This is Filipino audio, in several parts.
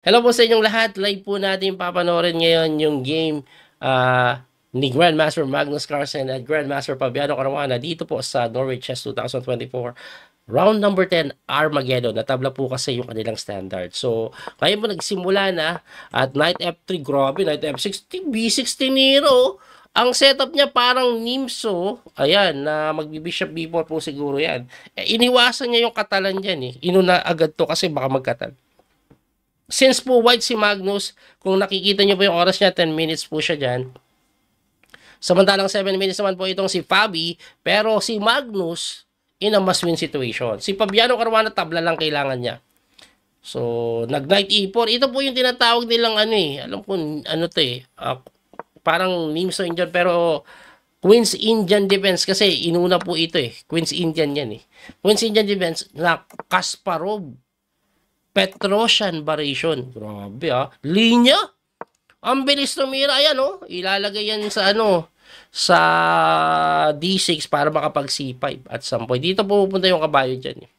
Hello po sa inyong lahat. Live po natin papanoorin ngayon yung game uh, ni Grandmaster Magnus Carlsen at Grandmaster Fabiano Caruana dito po sa Norway Chess 2024. Round number 10, Armageddon. Natabla po kasi yung kanilang standard. So, kaya mo nagsimula na at Knight F3, grabe, Knight f 6 B16 Nero. Ang setup niya parang Nimso, ayan, na magbi b4 po siguro yan. Eh, iniwasan niya yung katalan dyan eh. Inuna agad to kasi baka magkatal. Since po white si Magnus, kung nakikita nyo po yung oras niya, 10 minutes po siya dyan. Samantalang 7 minutes naman po itong si Fabi, pero si Magnus in a must win situation. Si Fabiano Caruana tabla lang kailangan niya. So, nag knight e4. Ito po yung tinatawag nilang ano eh. Alam ko ano to eh. Uh, parang Nimso Indian pero Queen's Indian Defense kasi inuna po ito eh. Queen's Indian yan eh. Queen's Indian Defense na Kasparov Petrosian variation. Grabe ah. Linya? Ang bilis tumira yan oh. Ilalagay yan sa ano, sa D6 para makapag C5 at some point. Dito pupunta yung kabayo dyan. Eh.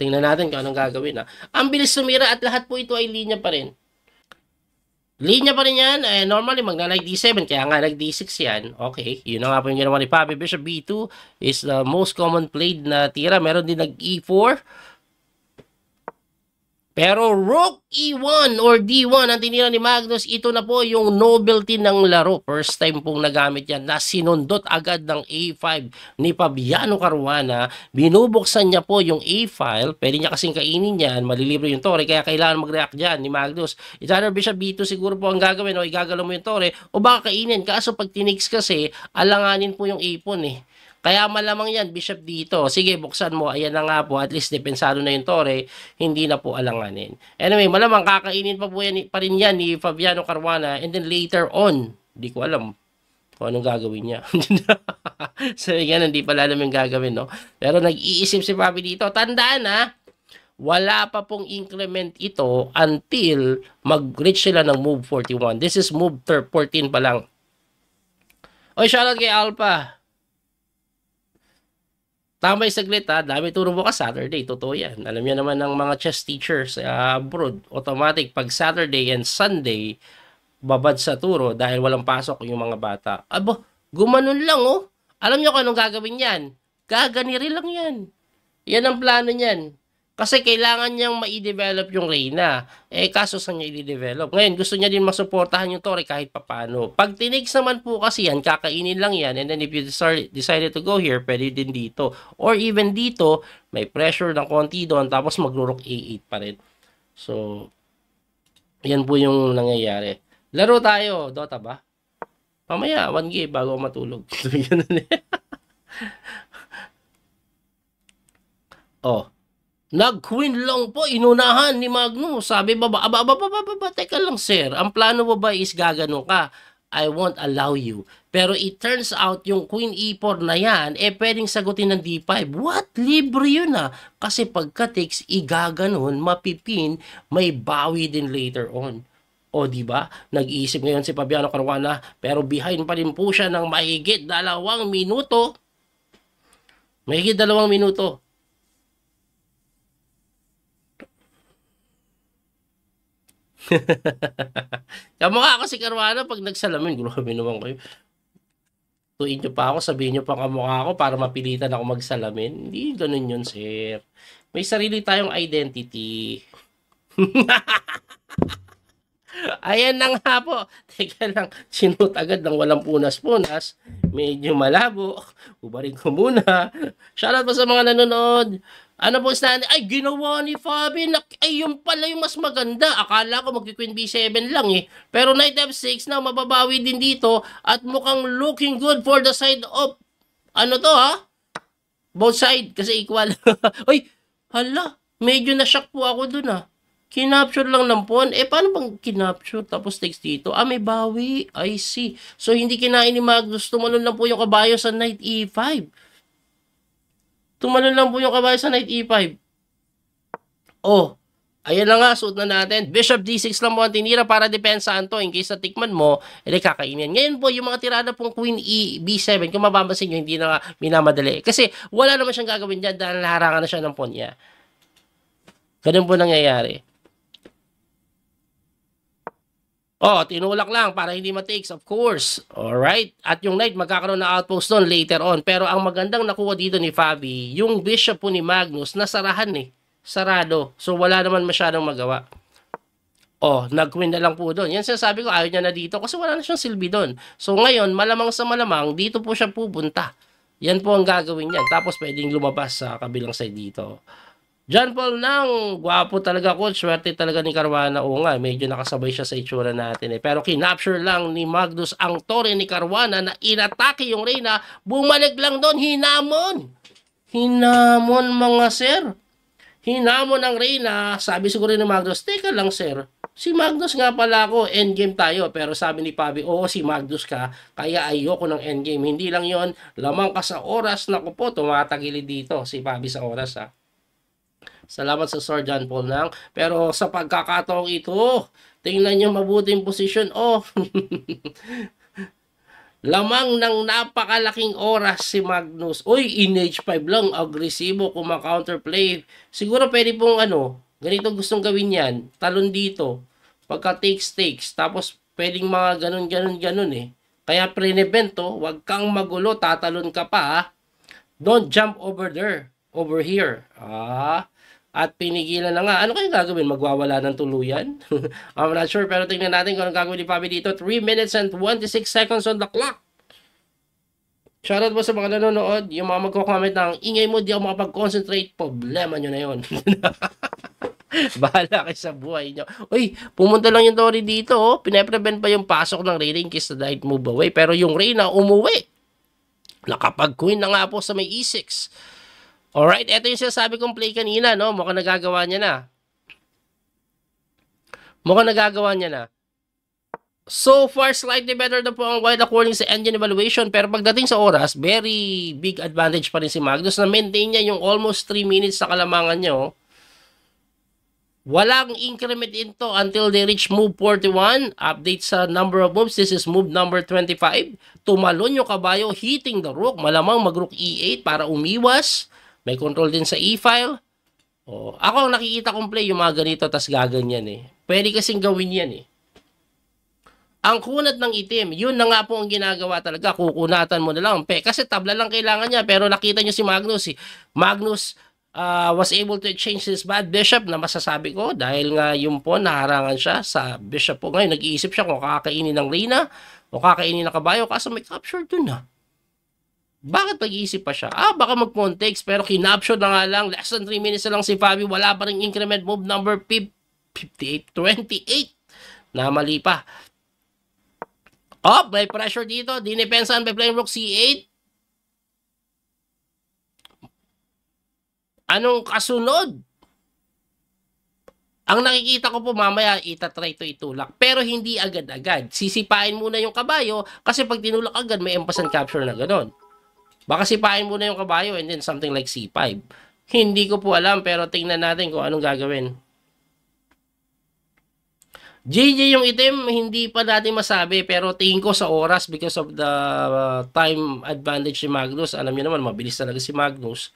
Tingnan natin kung anong gagawin ha. Ah. Ang bilis tumira at lahat po ito ay linya pa rin. Linya pa rin yan. Eh, normally, magna-like D7. Kaya nga, nag-D6 yan. Okay. Yun na nga po yung ginawa ni Papi Bishop. B2 is the most common played na tira. Meron din nag-E4. Pero Rook E1 or D1 ang tinira ni Magnus, ito na po yung novelty ng laro. First time pong nagamit yan na sinundot agad ng A5 ni Fabiano Caruana. Binubuksan niya po yung A-file. Pwede niya kasing kainin yan. Malilibre yung tore. Kaya kailangan mag-react dyan ni Magnus. It's either Bishop B2 siguro po ang gagawin o igagalaw mo yung tore o baka kainin. Kaso pag tinix kasi, alanganin po yung a ipon eh. Kaya malamang yan, Bishop dito. Sige, buksan mo. Ayan na nga po. At least depensado na yung tore. Hindi na po alanganin. Anyway, malamang kakainin pa, po yan, pa rin yan ni Fabiano Caruana. And then later on, di ko alam kung anong gagawin niya. so, yan, hindi pala alam yung gagawin, no? Pero nag-iisip si Fabi dito. Tandaan, ha? Wala pa pong increment ito until mag-reach sila ng move 41. This is move 13 pa lang. Oy, shoutout kay Alpha. Tama yung saglit ha, dami turo mo ka Saturday, totoo yan. Alam niya naman ng mga chess teachers uh, abroad, automatic pag Saturday and Sunday, babad sa turo dahil walang pasok yung mga bata. Abo, gumanon lang oh. Alam niyo kung anong gagawin yan? Gaganiri lang yan. Yan ang plano niyan. Kasi kailangan niyang ma-develop yung Reyna. Eh, kaso saan niya i-develop? Ngayon, gusto niya din masuportahan yung Tori kahit papano. Pag tinigs naman po kasi yan, kakainin lang yan. And then if you decided to go here, pwede din dito. Or even dito, may pressure ng konti doon, tapos magro magrurok A8 pa rin. So, yan po yung nangyayari. Laro tayo. Dota ba? Mamaya, 1K bago matulog. Ganun eh. oh. Nag-Queen Long po, inunahan ni Magno. Sabi baba, aba, aba, aba, aba, aba, teka lang sir. Ang plano mo ba is gagano ka? I won't allow you. Pero it turns out yung Queen E4 na yan, eh pwedeng sagutin ng D5. What? Libre yun ah. Kasi pagka takes, igaganon, mapipin, may bawi din later on. O di ba? Nag-iisip ngayon si Fabiano Caruana pero behind pa rin po siya ng mahigit dalawang minuto. Mahigit dalawang minuto. kamukha ako si Caruana pag nagsalamin. Grabe naman kayo. Tuin nyo pa ako, sabihin nyo pa kamukha ako para mapilitan ako magsalamin. Hindi ganun yun, sir. May sarili tayong identity. Ayan na nga po. Teka lang, sinot agad ng walang punas-punas. Medyo malabo. Ubarin ko muna. Shoutout po sa mga nanonood. Ano po stand? Ay, ginawa ni Fabi. Na, ay, yung pala yung mas maganda. Akala ko magki queen B7 lang eh. Pero Knight F6 na mababawi din dito at mukhang looking good for the side of ano to ha? Both side kasi equal. Uy, hala. Medyo na-shock po ako dun ha. Kinapture lang ng pawn. Eh, paano bang kinapture? Tapos text dito. Ah, may bawi. I see. So, hindi kinain ni Magnus. Tumalon lang po yung kabayo sa knight e5. Tumalon lang po yung kabayo sa knight e5. Oh, ayan na nga, suot na natin. Bishop d6 lang po ang tinira para depensaan to. In case na tikman mo, edi kakainin. Ngayon po, yung mga tirada pong queen e, b7, kung mababansin nyo, hindi na minamadali. Kasi wala naman siyang gagawin dyan dahil naharangan na siya ng pawn niya. Ganun po nangyayari. Oh, tinulak lang para hindi matakes, of course. Alright? At yung knight, magkakaroon na outpost doon later on. Pero ang magandang nakuha dito ni Fabi, yung bishop po ni Magnus, nasarahan eh. Sarado. So, wala naman masyadong magawa. Oh, nag-win na lang po doon. Yan sinasabi ko, ayaw niya na dito kasi wala na siyang silbi doon. So, ngayon, malamang sa malamang, dito po siya pupunta. Yan po ang gagawin niya. Tapos, pwedeng lumabas sa kabilang side dito. John Paul Nang, guwapo talaga coach. Swerte talaga ni Carwana. Oo nga, medyo nakasabay siya sa itsura natin eh. Pero kinapture lang ni Magnus ang tore ni Carwana na inatake yung Reyna. Bumalik lang doon, hinamon. Hinamon mga sir. Hinamon ang Reyna. Sabi siguro ni Magnus, teka lang sir. Si Magnus nga pala ako, endgame tayo. Pero sabi ni Pabi, oo si Magnus ka, kaya ayoko ng endgame. Hindi lang yon lamang ka sa oras. na ko po, tumatagili dito si Pabi sa oras ha. Ah. Salamat sa Sir John Paul Nang. Pero sa pagkakataong ito, tingnan niyo mabuting position. Oh, Lamang ng napakalaking oras si Magnus. Uy, in H5 lang, agresibo, kuma-counterplay. Siguro pwede pong ano, ganito gustong gawin yan. Talon dito. Pagka takes takes. Tapos pwedeng mga ganun, ganun, ganun eh. Kaya pre-event to, wag kang magulo, tatalon ka pa. Ha? Ah. Don't jump over there, over here. Ah, at pinigilan na nga. Ano kayong gagawin? Magwawala ng tuluyan? I'm not sure, pero tingnan natin kung anong gagawin ni Papi dito. 3 minutes and 26 seconds on the clock. Shoutout po sa mga nanonood, yung mga magko-comment ng ingay mo, di ako makapag-concentrate, problema nyo na yon. Bahala kayo sa buhay nyo. Uy, pumunta lang yung Tori dito, oh. pineprevent pa yung pasok ng Rain kiss na diet move away, pero yung Reyna umuwi. Nakapag-queen na nga po sa may E6. Alright, ito yung sinasabi kong play kanina, no? Mukhang nagagawa niya na. Mukhang nagagawa niya na. So far, slightly better na po ang wide according sa engine evaluation. Pero pagdating sa oras, very big advantage pa rin si Magnus na maintain niya yung almost 3 minutes sa kalamangan niya. Oh. Walang increment into until they reach move 41. Update sa number of moves. This is move number 25. Tumalon yung kabayo hitting the rook. Malamang mag-rook E8 para umiwas may control din sa e-file. Oh, ako ang nakikita kong play yung mga ganito tas gaganyan eh. Pwede kasing gawin yan eh. Ang kunat ng itim, yun na nga po ang ginagawa talaga. Kukunatan mo na lang. Pe, kasi tabla lang kailangan niya. Pero nakita niyo si Magnus. Si eh. Magnus uh, was able to exchange this bad bishop na masasabi ko dahil nga yun po naharangan siya sa bishop po. Ngayon nag-iisip siya kung kakainin ng reyna o kakainin ng kabayo kaso may capture dun na. Ah. Bakit pag-iisip pa siya? Ah, baka mag-context pero kinaption na nga lang. Less than 3 minutes na lang si Fabi. Wala pa rin increment move number 58, 28. mali pa. Oh, may pressure dito. Dinepensahan by Flame Rock C8. Anong kasunod? Ang nakikita ko po mamaya, itatry to itulak. Pero hindi agad-agad. Sisipain muna yung kabayo kasi pag tinulak agad, may empasan capture na ganon. Baka sipain muna yung kabayo and then something like C5. Hindi ko po alam pero tingnan natin kung anong gagawin. JJ yung itim, hindi pa natin masabi pero tingin ko sa oras because of the uh, time advantage ni Magnus. Alam niyo naman, mabilis talaga si Magnus.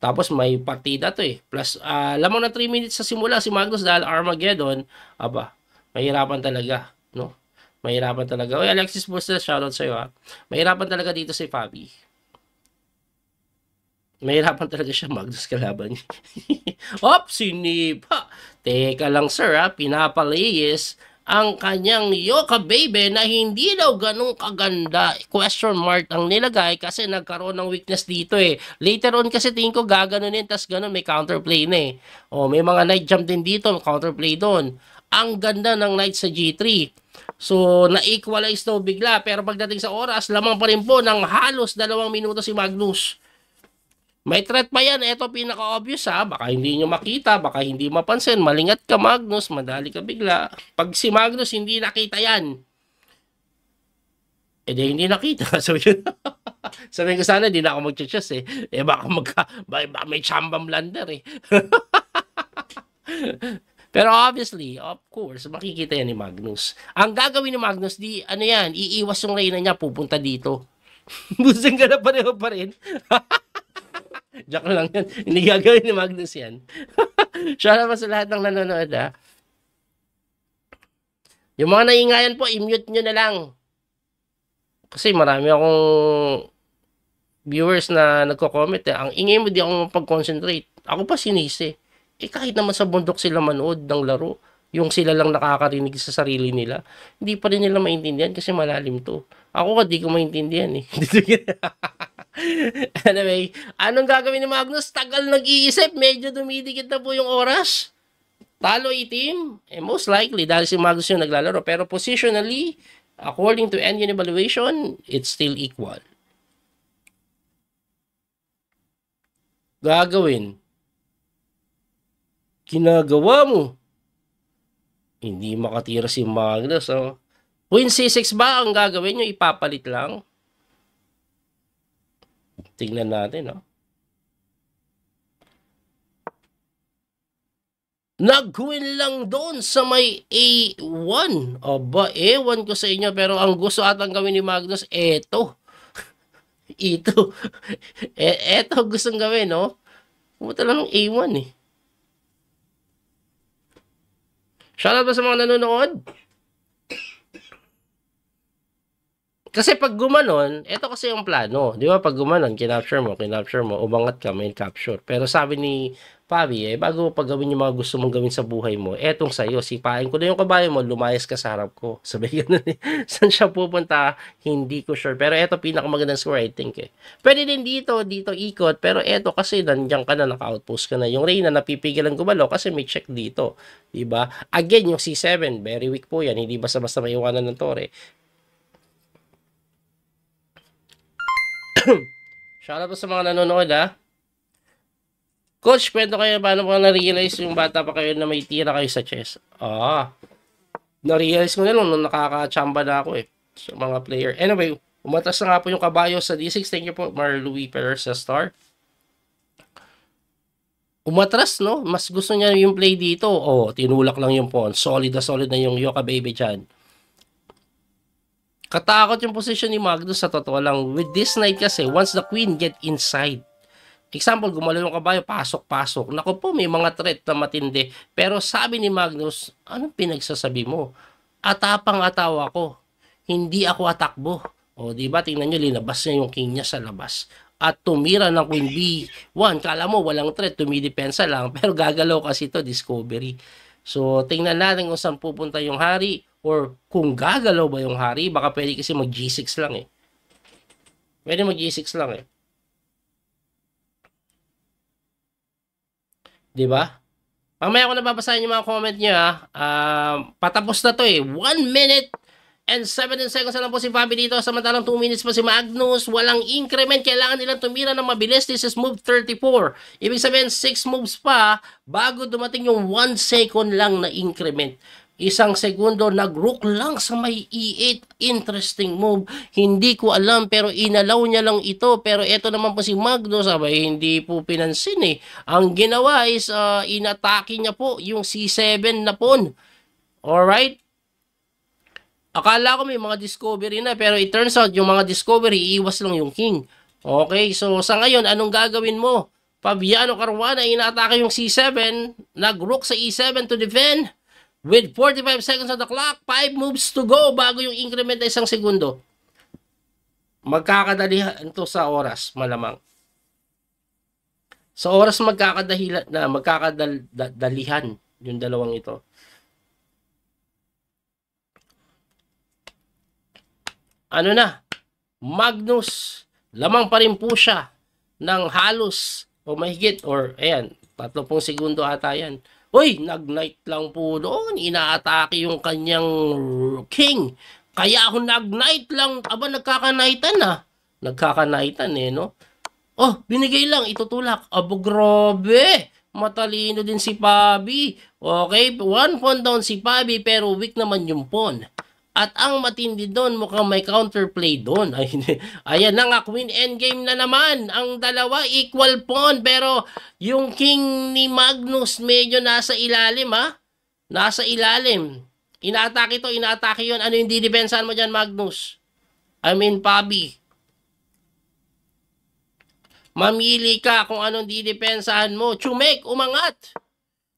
Tapos may partida to eh. Plus, uh, ah, lamang na 3 minutes sa simula si Magnus dahil Armageddon. Aba, mahirapan talaga. No? Mahirapan talaga. Oy, Alexis Busta, shoutout sa'yo ha. Mahirapan talaga dito si Fabi. Mahirapan talaga siya Magnus kalaban niya. Ops, sinipa! Teka lang sir ha, pinapalayis ang kanyang Yoka Baby na hindi daw ganun kaganda. Question mark ang nilagay kasi nagkaroon ng weakness dito eh. Later on kasi tingin ko gaganunin tas ganun may counterplay na eh. O, oh, may mga knight jump din dito, counterplay doon. Ang ganda ng knight sa G3. So, na-equalize daw bigla. Pero pagdating sa oras, lamang pa rin po ng halos dalawang minuto si Magnus. May threat pa yan. Ito pinaka-obvious ha. Baka hindi nyo makita, baka hindi mapansin. Malingat ka Magnus, madali ka bigla. Pag si Magnus hindi nakita yan, eh di, hindi nakita. So yun. Sabihin ko sana, di na ako mag-chess eh. Eh baka, magka, baka may chamba blunder eh. Pero obviously, of course, makikita yan ni Magnus. Ang gagawin ni Magnus, di, ano yan, iiwas yung Reyna niya, pupunta dito. Busing ka na pareho pa rin. Joke lang yan. Hindi gagawin ni Magnus yan. Shout out sa lahat ng nanonood ha. Ah. Yung mga naingayan po, i-mute nyo na lang. Kasi marami akong viewers na nagko-comment eh. Ang ingay mo, di ako mapag-concentrate. Ako pa sinisi. Eh kahit naman sa bundok sila manood ng laro, yung sila lang nakakarinig sa sarili nila, hindi pa rin nila maintindihan kasi malalim to. Ako ka, di ko maintindihan eh. anyway, anong gagawin ni Magnus? Tagal nag-iisip, medyo dumidikit na po yung oras. Talo itim, eh, most likely dahil si Magnus yung naglalaro. Pero positionally, according to any evaluation, it's still equal. Gagawin. Kinagawa mo. Hindi makatira si Magnus. oh. Queen C6 ba ang gagawin nyo? Ipapalit lang. Tingnan natin, no? Nagkuin lang doon sa may A1. O ba, A1 ko sa inyo, pero ang gusto atang gawin ni Magnus, eto. ito. E, eto gustong gawin, no? Pumunta lang A1, eh. Shoutout ba sa mga nanonood? Kasi pag gumanon, ito kasi yung plano. Di ba? Pag gumanon, kinapture mo, kinapture mo, ubangat ka, main capture. Pero sabi ni Pabi, eh, bago mo paggawin yung mga gusto mong gawin sa buhay mo, etong sa'yo, sipain ko na yung kabayo mo, lumayas ka sa harap ko. Sabi ganun eh. Saan siya pupunta? Hindi ko sure. Pero eto pinakamagandang score, I think eh. Pwede din dito, dito ikot. Pero eto kasi, nandiyan ka na, naka-outpost ka na. Yung Reyna, napipigil ang gumalo kasi may check dito. Diba? Again, yung C7, very weak po yan. Hindi basta-basta maiwanan ng tore. Shoutout po sa mga nanonood ha. Coach, kwento kayo paano po na-realize yung bata pa kayo na may tira kayo sa chess? Ah, na-realize ko na lang nung nakaka-chamba na ako eh sa mga player. Anyway, umatas na nga po yung kabayo sa D6. Thank you po, Mar Perez sa star. Umatras, no? Mas gusto niya yung play dito. Oh, tinulak lang yung pawn. Solid na solid na yung Yoka Baby dyan. Katakot yung position ni Magnus sa totoo lang. With this knight kasi, once the queen get inside, example, gumalaw yung kabayo, pasok-pasok. Nako po, may mga threat na matindi. Pero sabi ni Magnus, anong pinagsasabi mo? Atapang atawa ako. Hindi ako atakbo. O, di ba? Tingnan nyo, linabas niya yung king niya sa labas. At tumira ng queen B1. Kala mo, walang threat, tumidepensa lang. Pero gagalaw kasi to discovery. So, tingnan natin kung saan pupunta yung hari. Or kung gagalaw ba yung hari, baka pwede kasi mag G6 lang eh. Pwede mag G6 lang eh. 'Di ba? Mamaya ko nababasahin yung mga comment niyo ha. Uh, ah. ah, patapos na to eh. 1 minute and 17 seconds na lang po si Fabi dito. Samantalang 2 minutes pa si Magnus. Walang increment. Kailangan nilang tumira ng mabilis. This is move 34. Ibig sabihin 6 moves pa bago dumating yung 1 second lang na increment. Isang segundo, nag-rook lang sa may E8. Interesting move. Hindi ko alam pero inalaw niya lang ito. Pero ito naman po si Magno, sabay hindi po pinansin eh. Ang ginawa is uh, inatake niya po yung C7 na pawn. Alright? Akala ko may mga discovery na pero it turns out yung mga discovery iiwas lang yung king. Okay, so sa ngayon anong gagawin mo? Fabiano Caruana inatake yung C7, nag-rook sa E7 to defend. With 45 seconds on the clock, 5 moves to go bago yung increment na isang segundo. Magkakadalihan to sa oras, malamang. Sa oras magkakadahilan na magkakadalihan yung dalawang ito. Ano na? Magnus, lamang pa rin po siya ng halos o mahigit or ayan, 30 segundo ata yan. Uy, nag-knight lang po doon. Inaatake yung kanyang king. Kaya ako nag-knight lang. Aba, nagkakanaitan ah. Nagkakanaitan eh, no? Oh, binigay lang. Itutulak. Abo, grabe. Matalino din si Pabi. Okay, one pawn down si Pabi pero weak naman yung pawn. At ang matindi doon, mukhang may counterplay doon. Ay, ayan na nga, queen endgame na naman. Ang dalawa, equal pawn. Pero yung king ni Magnus medyo nasa ilalim, ha? Nasa ilalim. Inaatake to, inaatake yon Ano yung didepensahan mo dyan, Magnus? I mean, Pabi. Mamili ka kung anong didepensahan mo. Chumek, umangat.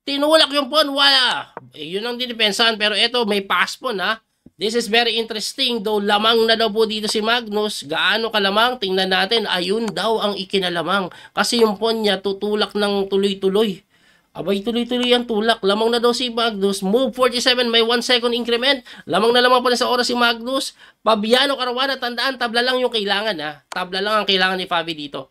Tinulak yung pawn, wala. Eh, yun ang didepensahan. Pero ito, may pass pawn, ha? This is very interesting though lamang na daw po dito si Magnus. Gaano kalamang? Tingnan natin. Ayun daw ang ikinalamang. Kasi yung pawn niya tutulak ng tuloy-tuloy. Abay, tuloy-tuloy ang tulak. Lamang na daw si Magnus. Move 47, may 1 second increment. Lamang na lamang pa rin sa oras si Magnus. Fabiano Caruana, tandaan, tabla lang yung kailangan ha. Tabla lang ang kailangan ni Fabi dito.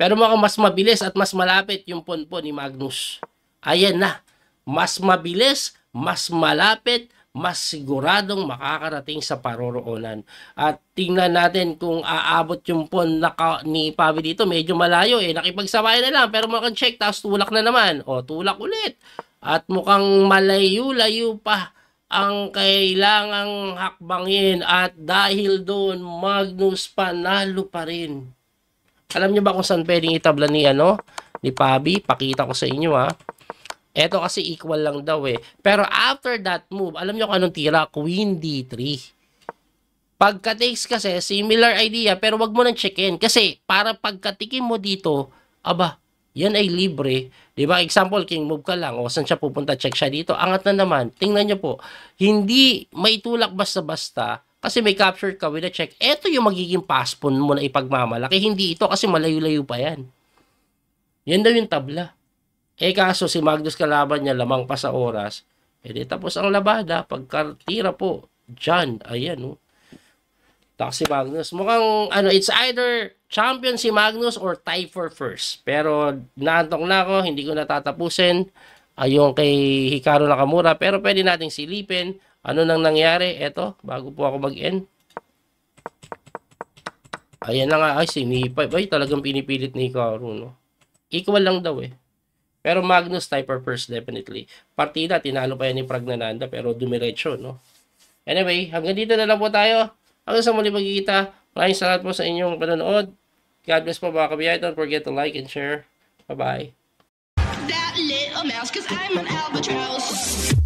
Pero mukhang mas mabilis at mas malapit yung ponpon ni Magnus. Ayan na. Mas mabilis mas malapit, mas siguradong makakarating sa paroroonan. At tingnan natin kung aabot yung pon na ni Pavi dito. Medyo malayo eh. Nakipagsabay na lang. Pero mukhang check. Tapos tulak na naman. O, tulak ulit. At mukhang malayo-layo pa ang kailangang hakbangin. At dahil doon, Magnus panalo pa rin. Alam niyo ba kung saan pwedeng itabla ni, ano, ni Pabi? Pakita ko sa inyo ha. Ah. Eto kasi equal lang daw eh. Pero after that move, alam nyo kung anong tira? Queen D3. Pagka-takes kasi, similar idea, pero wag mo nang check-in. Kasi para pagkatikim mo dito, aba, yan ay libre. Di ba? Example, king move ka lang. O saan siya pupunta? Check siya dito. Angat na naman. Tingnan nyo po. Hindi maitulak basta-basta kasi may capture ka with a check. Eto yung magiging passpon mo na ipagmamalaki. Hindi ito kasi malayo-layo pa yan. Yan daw yung tabla. Eh kaso si Magnus kalaban niya lamang pa sa oras. Eh di tapos ang labada, pagkartira po, John, ayan oh. Tako si Magnus. Mukhang ano, it's either champion si Magnus or tie for first. Pero naantok na ako, hindi ko natatapusin uh, kay Hikaru Nakamura. Pero pwede nating silipin ano nang nangyari. Eto, bago po ako mag-end. Ayan na nga, ay, sinipay. Ay, talagang pinipilit ni Hikaru, no? Equal lang daw eh. Pero Magnus Sniper first definitely. Partida, tinalo pa yan ni Pragnananda pero dumiretso, no? Anyway, hanggang dito na lang po tayo. Hanggang sa muli magkikita. Maraming salamat po sa inyong panonood. God bless po mga kabiyahe. Don't forget to like and share. Bye-bye. That little oh, mouse, cause I'm an albatross.